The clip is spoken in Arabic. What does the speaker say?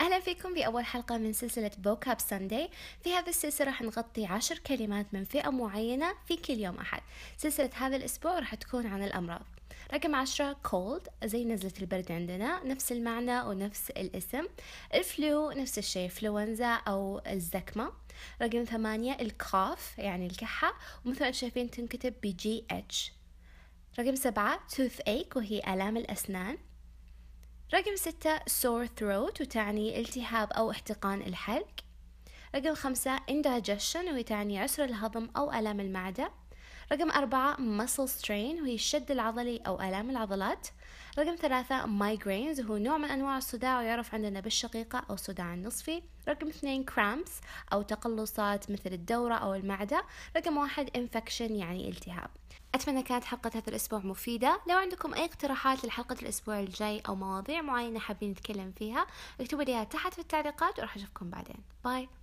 أهلا فيكم بأول حلقة من سلسلة بوكاب ساندي في هذا السلسلة راح نغطي عشر كلمات من فئة معينة في كل يوم أحد سلسلة هذا الأسبوع راح تكون عن الأمراض رقم عشرة cold زي نزلة البرد عندنا نفس المعنى ونفس الاسم الفلو نفس الشيء influenza أو الزكمة رقم ثمانية الكاف يعني الكحة ومثل ما شايفين تنكتب بجي اتش رقم سبعة toothache وهي آلام الأسنان رقم ستة sore throat وتعني التهاب أو احتقان الحلق رقم خمسة indigestion وتعني عسر الهضم أو ألم المعدة رقم أربعة muscle strain وهي الشد العضلي أو آلام العضلات رقم ثلاثة migraines وهو نوع من أنواع الصداع ويعرف عندنا بالشقيقة أو الصداع النصفي رقم اثنين cramps أو تقلصات مثل الدورة أو المعدة رقم واحد infection يعني التهاب أتمنى كانت حلقة هذا الأسبوع مفيدة لو عندكم أي اقتراحات لحلقة الأسبوع الجاي أو مواضيع معينة حابين نتكلم فيها اكتبوا لي تحت في التعليقات وراح أشوفكم بعدين باي